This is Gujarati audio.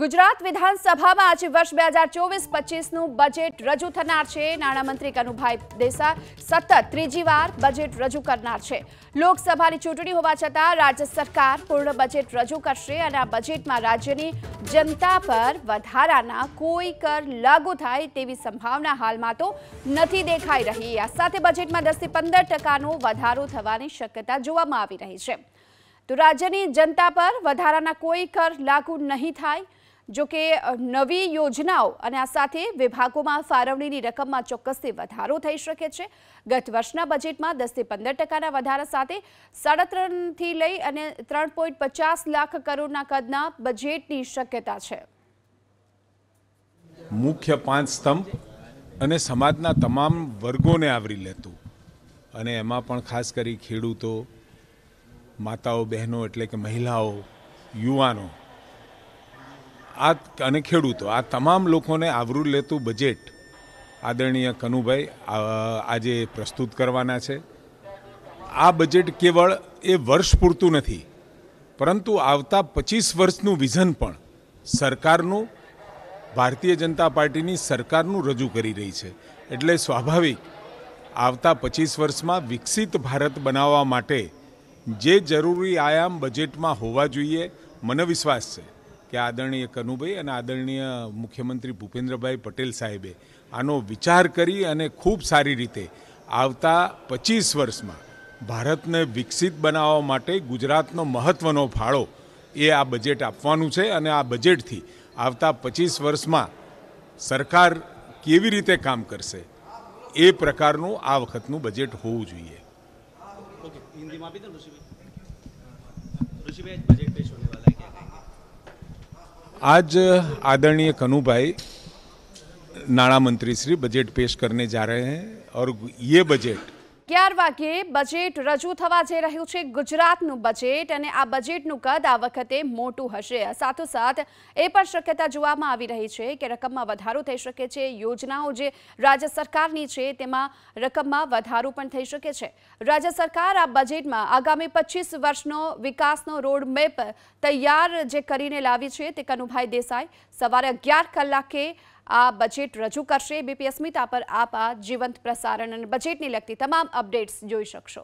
ગુજરાત વિધાનસભામાં આજે વર્ષ બે હજાર ચોવીસ પચીસનું બજેટ રજૂ થનાર છે નાણામંત્રી કનુભાઈ દેસા સતત ત્રીજી વાર બજેટ રજૂ કરનાર છે લોકસભાની ચૂંટણી હોવા છતાં રાજ્ય સરકાર પૂર્ણ બજેટ રજૂ કરશે અને આ બજેટમાં રાજ્યની જનતા પર વધારાના કોઈ કર લાગુ થાય તેવી સંભાવના હાલમાં તો નથી દેખાઈ રહી આ સાથે બજેટમાં દસથી પંદર ટકાનો વધારો થવાની શક્યતા જોવામાં આવી રહી છે તો રાજ્યની જનતા પર વધારાના કોઈ કર લાગુ નહીં થાય જો કે નવી યોજનાઓ અને આ સાથે વિભાગોમાં ફાળવણીની રકમમાં ચોક્કસથી વધારો થઈ શકે છે ગત વર્ષના બજેટમાં દસથી પંદર ટકાના વધારા સાથે સાડા ત્રણથી લઈ અને ત્રણ પોઈન્ટ પચાસ લાખ કરોડના કદના બજેટની શક્યતા છે મુખ્ય પાંચ સ્તંભ અને સમાજના તમામ વર્ગોને આવરી લેતું અને એમાં પણ ખાસ કરી ખેડૂતો માતાઓ બહેનો એટલે કે મહિલાઓ યુવાનો આ અને ખેડૂતો આ તમામ લોકોને આવરું લેતું બજેટ આદરણીય કનુભાઈ આજે પ્રસ્તુત કરવાના છે આ બજેટ કેવળ એ વર્ષ પૂરતું નથી પરંતુ આવતા પચીસ વર્ષનું વિઝન પણ સરકારનું ભારતીય જનતા પાર્ટીની સરકારનું રજૂ કરી રહી છે એટલે સ્વાભાવિક આવતા પચીસ વર્ષમાં વિકસિત ભારત બનાવવા માટે જે જરૂરી આયામ બજેટમાં હોવા જોઈએ મને વિશ્વાસ છે કે આદરણીય કનુભાઈ અને આદરણીય મુખ્યમંત્રી ભૂપેન્દ્રભાઈ પટેલ સાહેબે આનો વિચાર કરી અને ખૂબ સારી રીતે આવતા પચીસ વર્ષમાં ભારતને વિકસિત બનાવવા માટે ગુજરાતનો મહત્ત્વનો ફાળો એ આ બજેટ આપવાનું છે અને આ બજેટથી આવતા પચીસ વર્ષમાં સરકાર કેવી રીતે કામ કરશે એ પ્રકારનું આ વખતનું બજેટ હોવું જોઈએ ઋષિભાઈ બજેટ आज आदरणीय कनू भाई नाणा मंत्री श्री बजट पेश करने जा रहे हैं और ये बजट 11 વાગે બજેટ રજુ થવા જઈ રહ્યું છે ગુજરાત નું બજેટ અને આ બજેટ નું કદ આ વખતે મોટું હશે આ સાથો સાથ એ પર શક્યતા જોવા માં આવી રહી છે કે રકમ માં વધારો થઈ શકે છે યોજનાઓ જે રાજ્ય સરકાર ની છે તેમાં રકમ માં વધારો પણ થઈ શકે છે રાજ્ય સરકાર આ બજેટ માં આગામી 25 વર્ષ નો વિકાસ નો રોડમેપ તૈયાર જે કરીને લાવી છે તે કનુભાઈ દેસાઈ સવારે 11 કલાકે આ બજેટ રજૂ કરશે બીપી અસ્મિતા પર આપ આ જીવંત પ્રસારણ અને બજેટને લગતી તમામ અપડેટ્સ જોઈ શકશો